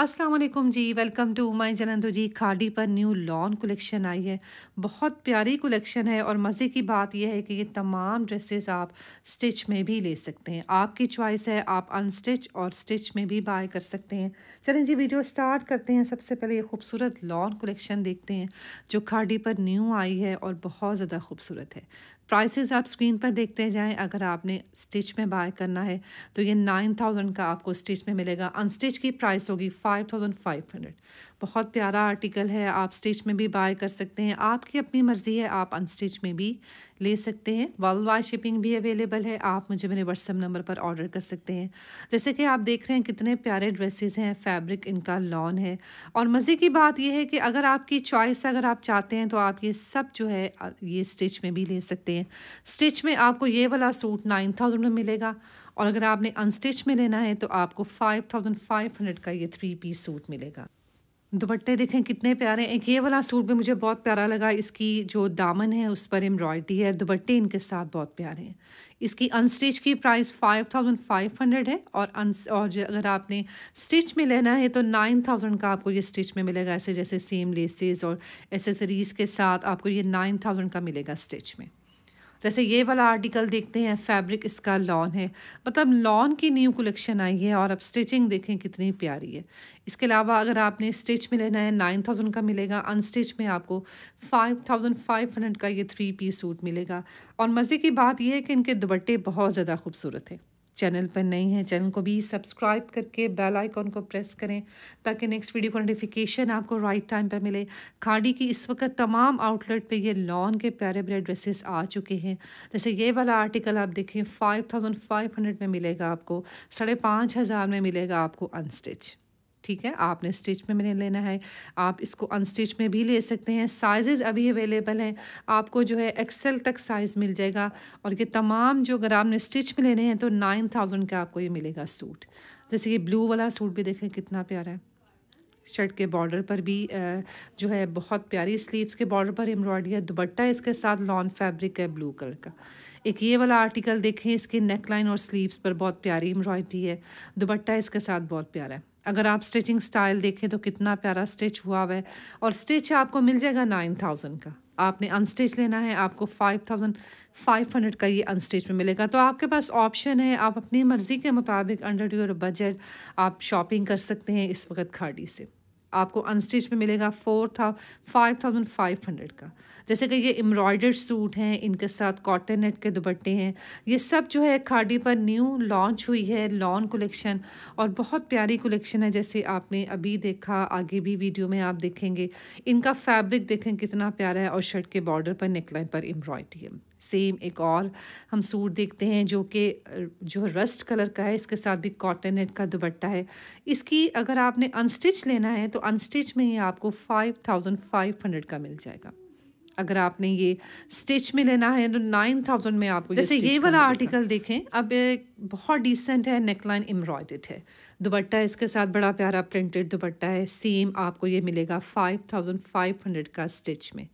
असलम जी welcome to my जनंदो तो जी खाडी पर न्यू लॉन कलेक्शन आई है बहुत प्यारी कलेक्शन है और मज़े की बात यह है कि ये तमाम ड्रेसेस आप स्टिच में भी ले सकते हैं आपकी चॉइस है आप अनस्टिच और स्टिच में भी बाय कर सकते हैं चलें जी वीडियो स्टार्ट करते हैं सबसे पहले ये खूबसूरत लॉन कलेक्शन देखते हैं जो खाडी पर न्यू आई है और बहुत ज़्यादा खूबसूरत है प्राइसेस आप स्क्रीन पर देखते जाएं अगर आपने स्टिच में बाय करना है तो ये नाइन थाउजेंड का आपको स्टिच में मिलेगा अनस्टिच की प्राइस होगी फाइव थाउजेंड फाइव हंड्रेड बहुत प्यारा आर्टिकल है आप स्टिच में भी बाय कर सकते हैं आपकी अपनी मर्ज़ी है आप अनस्टिच में भी ले सकते हैं वर्ल्ड वाइड शिपिंग भी अवेलेबल है आप मुझे मेरे व्हाट्सअप नंबर पर ऑर्डर कर सकते हैं जैसे कि आप देख रहे हैं कितने प्यारे ड्रेसेस हैं फैब्रिक इनका लॉन है और मज़े की बात यह है कि अगर आपकी चॉइस अगर आप चाहते हैं तो आप ये सब जो है ये स्टिच में भी ले सकते हैं सकते हैं स्टिच में आपको ये वाला सूट नाइन थाउजेंड में मिलेगा और अगर आपने अनस्टिच में लेना है तो आपको फाइव थाउजेंड फाइव हंड्रेड का ये थ्री पीस सूट मिलेगा दुपट्टे देखें कितने प्यारे हैं एक ये वाला सूट भी मुझे बहुत प्यारा लगा इसकी जो दामन है उस पर एम्ब्रॉयडरी है दुपट्टे इनके साथ बहुत प्यारे हैं इसकी अनस्टिच की price five thousand five hundred है और अन और जो अगर आपने स्टिच में लेना है तो नाइन थाउजेंड का आपको ये स्टिच में मिलेगा ऐसे जैसे सेम लेसेज और एसेसरीज़ के साथ आपको ये नाइन थाउजेंड का मिलेगा स्टिच में जैसे ये वाला आर्टिकल देखते हैं फैब्रिक इसका लॉन है मतलब लॉन की न्यू कलेक्शन आई है और अब स्टिचिंग देखें कितनी प्यारी है इसके अलावा अगर आपने स्टिच में लेना है नाइन थाउजेंड का मिलेगा अनस्टिच में आपको फाइव थाउजेंड फाइव हंड्रेड का ये थ्री पीस सूट मिलेगा और मज़े की बात यह है कि इनके दुपट्टे बहुत ज़्यादा खूबसूरत हैं चैनल पर नए हैं चैनल को भी सब्सक्राइब करके बेल आइकॉन को प्रेस करें ताकि नेक्स्ट वीडियो का नोटिफिकेशन आपको राइट टाइम पर मिले खाड़ी की इस वक्त तमाम आउटलेट पे ये लॉन के प्यारे प्यारे ड्रेसेस आ चुके हैं जैसे ये वाला आर्टिकल आप देखें फाइव थाउजेंड फाइव हंड्रेड में मिलेगा आपको साढ़े पाँच हज़ार में मिलेगा आपको अनस्टिच ठीक है आपने स्टिच में मैंने लेना है आप इसको अनस्टिच में भी ले सकते हैं साइजेस अभी अवेलेबल हैं आपको जो है एक्सेल तक साइज़ मिल जाएगा और ये तमाम जो अगर आपने स्टिच में लेने हैं तो नाइन थाउजेंड का आपको ये मिलेगा सूट जैसे ये ब्लू वाला सूट भी देखें कितना प्यारा है शर्ट के बॉर्डर पर भी जो है बहुत प्यारी स्लीव्स के बॉर्डर पर एम्ब्रॉयडरी है दुबट्टा इसके साथ लॉन फैब्रिक है ब्लू कलर का एक ये वाला आर्टिकल देखें इसके नेक लाइन और स्लीव्स पर बहुत प्यारी एम्ब्रॉयडरी है दुबट्टा इसके साथ बहुत प्यारा है अगर आप स्टिचिंग स्टाइल देखें तो कितना प्यारा स्टिच हुआ हुआ है और स्टिच आपको मिल जाएगा नाइन थाउजेंड का आपने अनस्टिच लेना है आपको फाइव थाउजेंड फाइव हंड्रेड का ये अनस्टिच में मिलेगा तो आपके पास ऑप्शन है आप अपनी मर्ज़ी के मुताबिक अंडर योर बजट आप शॉपिंग कर सकते हैं इस वक्त खाड़ी से आपको अनस्टिच में मिलेगा फोर था फाइव थाउजेंड फाइव हंड्रेड का जैसे कि ये एम्ब्रॉयडर्ड सूट हैं इनके साथ कॉटन नेट के दुपट्टे हैं ये सब जो है खाड़ी पर न्यू लॉन्च हुई है लॉन कलेक्शन और बहुत प्यारी कलेक्शन है जैसे आपने अभी देखा आगे भी वीडियो में आप देखेंगे इनका फैब्रिक देखें कितना प्यारा है और शर्ट के बॉर्डर पर नेकलाइन पर एम्ब्रॉयडरी है सेम एक और हम सूट देखते हैं जो कि जो रस्ट कलर का है इसके साथ भी कॉटन नेट का दुपट्टा है इसकी अगर आपने अनस्टिच लेना है तो अनस्टिच में ये आपको फाइव थाउजेंड फाइव हंड्रेड का मिल जाएगा अगर आपने ये स्टिच में लेना है तो नाइन थाउजेंड में आपको जैसे ये, वाला आर्टिकल देखें अब एक बहुत डिसेंट है नेकलाइन एम्ब्रॉयडेड है दुपट्टा इसके साथ बड़ा प्यारा प्रिंटेड दुपट्टा है सेम आपको ये मिलेगा फाइव थाउजेंड फाइव हंड्रेड का स्टिच में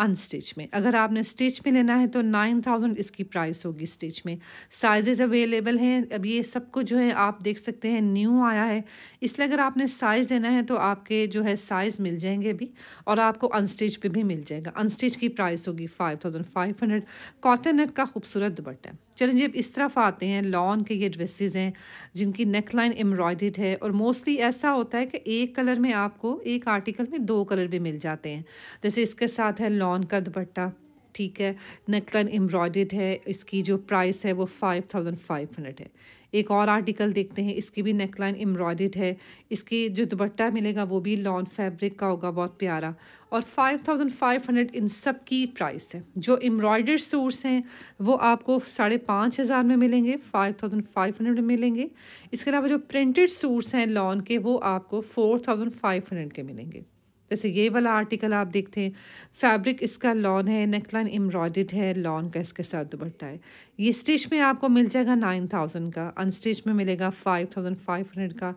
अनस्टिच में अगर आपने स्टिच में लेना है तो नाइन थाउजेंड इसकी प्राइस होगी स्टिच में साइजेज़ अवेलेबल हैं अब ये सबको जो है आप देख सकते हैं न्यू आया है इसलिए अगर आपने साइज़ लेना है तो आपके जो है साइज़ मिल जाएंगे अभी और आपको अनस्टिच पे भी मिल जाएगा अनस्टिच की प्राइस होगी five thousand five hundred cotton net का खूबसूरत दुपट्टा चलें अब इस तरफ आते हैं लॉन के ये ड्रेसेस हैं जिनकी नेक लाइन एम्ब्रॉयड है और मोस्टली ऐसा होता है कि एक कलर में आपको एक आर्टिकल में दो कलर भी मिल जाते हैं जैसे इसके साथ है लॉन का दुपट्टा ठीक है नेकलाइन एम्ब्रॉयड है इसकी जो प्राइस है वो फाइव थाउजेंड फाइव हंड्रेड है एक और आर्टिकल देखते हैं इसकी भी नेकलाइन एम्ब्रॉयड है इसकी जो दुपट्टा मिलेगा वो भी लॉन फैब्रिक का होगा बहुत प्यारा और 5500 इन सब की प्राइस है जो एम्ब्रॉयडर्ड सूट्स हैं वो आपको साढ़े पाँच हज़ार में मिलेंगे 5500 में मिलेंगे इसके अलावा जो प्रिंटेड सूट्स हैं लॉन के वो आपको 4500 के मिलेंगे जैसे ये वाला आर्टिकल आप देखते हैं फैब्रिक इसका लॉन है नेकलाइन एम्ब्रॉयड है लॉन का इसके साथ दुपट्टा है ये स्टिच में आपको मिल जाएगा नाइन थाउजेंड का अनस्टिच में मिलेगा फाइव थाउजेंड फाइव हंड्रेड का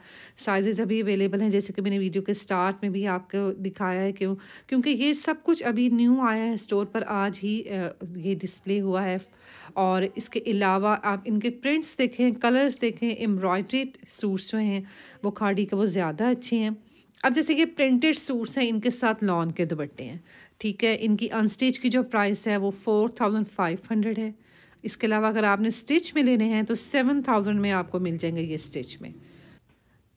साइजेज़ अभी अवेलेबल हैं जैसे कि मैंने वीडियो के स्टार्ट में भी आपको दिखाया है क्यों क्योंकि ये सब कुछ अभी न्यू आया है स्टोर पर आज ही ये डिस्प्ले हुआ है और इसके अलावा आप इनके प्रिंट्स देखें कलर्स देखें एम्ब्रॉयड्रेड सूट्स जो हैं वो खाड़ी के वो ज़्यादा अच्छे हैं अब जैसे कि प्रिंटेड सूट्स हैं इनके साथ लॉन के दुपट्टे हैं ठीक है इनकी अनस्टिच की जो प्राइस है वो फोर थाउजेंड फाइव हंड्रेड है इसके अलावा अगर आपने स्टिच में लेने हैं तो सेवन थाउजेंड में आपको मिल जाएंगे ये स्टिच में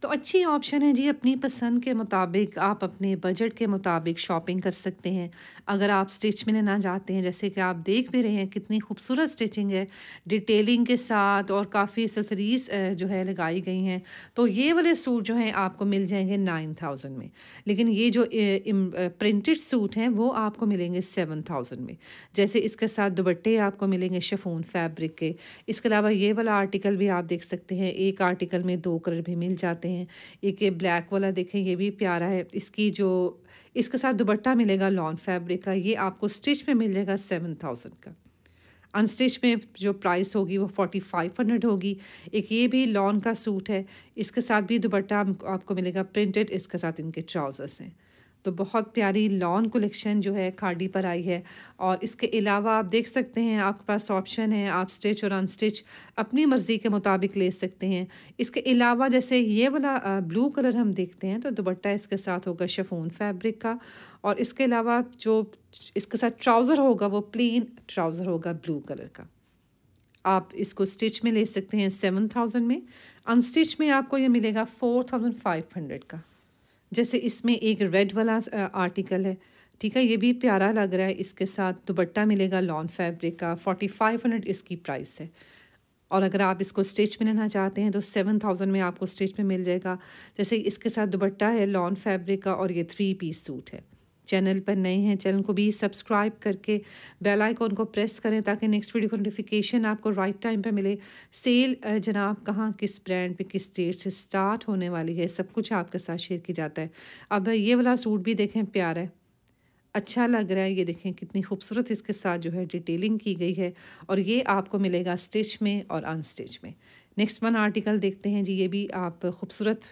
तो अच्छी ऑप्शन है जी अपनी पसंद के मुताबिक आप अपने बजट के मुताबिक शॉपिंग कर सकते हैं अगर आप स्टिच में लेना चाहते हैं जैसे कि आप देख भी रहे हैं कितनी खूबसूरत स्टिचिंग है डिटेलिंग के साथ और काफ़ी एसेसरीज जो है लगाई गई हैं तो ये वाले सूट जो हैं आपको मिल जाएंगे नाइन थाउजेंड में लेकिन ये जो प्रिंटेड सूट हैं वो आपको मिलेंगे सेवन थाउजेंड में जैसे इसके साथ दुबट्टे आपको मिलेंगे शफून फैब्रिक के इसके अलावा ये वाला आर्टिकल भी आप देख सकते हैं एक आर्टिकल में दो कलर भी मिल जाते जाते हैं एक ये ब्लैक वाला देखें ये भी प्यारा है इसकी जो इसके साथ दुबट्टा मिलेगा लॉन फैब्रिक का ये आपको स्टिच में मिल जाएगा सेवन थाउजेंड का अनस्टिच में जो प्राइस होगी वो फोर्टी फाइव हंड्रेड होगी एक ये भी लॉन का सूट है इसके साथ भी दुपट्टा आपको मिलेगा प्रिंटेड इसके साथ इनके ट्राउज़र्स हैं तो बहुत प्यारी लॉन कलेक्शन जो है खाडी पर आई है और इसके अलावा आप देख सकते हैं आपके पास ऑप्शन है आप स्टिच और अनस्टिच अपनी मर्ज़ी के मुताबिक ले सकते हैं इसके अलावा जैसे ये वाला ब्लू कलर हम देखते हैं तो दुपट्टा इसके साथ होगा शफून फैब्रिक का और इसके अलावा जो इसके साथ ट्राउज़र होगा वो प्लेन ट्राउज़र होगा ब्लू कलर का आप इसको स्टिच में ले सकते हैं सेवन थाउजेंड में अनस्टिच में आपको ये मिलेगा फोर थाउजेंड फाइव हंड्रेड का जैसे इसमें एक रेड वाला आर्टिकल है ठीक है ये भी प्यारा लग रहा है इसके साथ दुबट्टा मिलेगा लॉन फैब्रिक का फोर्टी फाइव हंड्रेड इसकी प्राइस है और अगर आप इसको स्टिच में लेना चाहते हैं तो सेवन थाउजेंड में आपको स्टिच में मिल जाएगा जैसे इसके साथ दुबट्टा है लॉन फैब्रिक का और ये थ्री पीस सूट है चैनल पर नए हैं चैनल को भी सब्सक्राइब करके बेल आइकॉन को प्रेस करें ताकि नेक्स्ट वीडियो का नोटिफिकेशन आपको राइट टाइम पर मिले सेल जनाब कहाँ किस ब्रांड पे किस डेट से स्टार्ट होने वाली है सब कुछ आपके साथ शेयर किया जाता है अब ये वाला सूट भी देखें प्यारा है अच्छा लग रहा है ये देखें कितनी खूबसूरत इसके साथ जो है डिटेलिंग की गई है और ये आपको मिलेगा स्टिच में और अनस्टिच में नेक्स्ट वन आर्टिकल देखते हैं जी ये भी आप खूबसूरत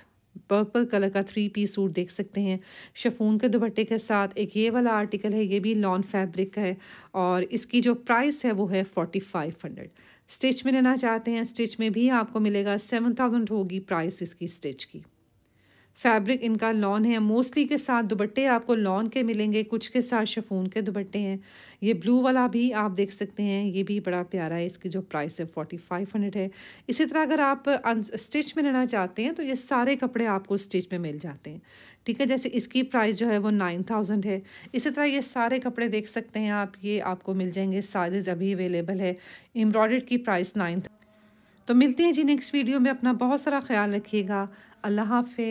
पर्पल कलर का थ्री पीस सूट देख सकते हैं शफून के दुपट्टे के साथ एक ये वाला आर्टिकल है ये भी लॉन फैब्रिक का है और इसकी जो प्राइस है वो है फोर्टी फाइव हंड्रेड स्टिच में लेना चाहते हैं स्टिच में भी आपको मिलेगा सेवन थाउजेंड होगी प्राइस इसकी स्टिच की फैब्रिक इनका लॉन है मोस्टली के साथ दुपट्टे आपको लॉन के मिलेंगे कुछ के साथ शफून के दुपट्टे हैं ये ब्लू वाला भी आप देख सकते हैं ये भी बड़ा प्यारा है इसकी जो प्राइस है फोर्टी फाइव हंड्रेड है इसी तरह अगर आप स्टिच में लेना चाहते हैं तो ये सारे कपड़े आपको स्टिच में मिल जाते हैं ठीक है जैसे इसकी प्राइस जो है वो नाइन थाउजेंड है इसी तरह ये सारे कपड़े देख सकते हैं आप ये आपको मिल जाएंगे साइज़ अभी अवेलेबल है एम्ब्रॉयड की प्राइस नाइन तो मिलती है जी नेक्स्ट वीडियो में अपना बहुत सारा ख्याल रखिएगा अल्लाह हाफि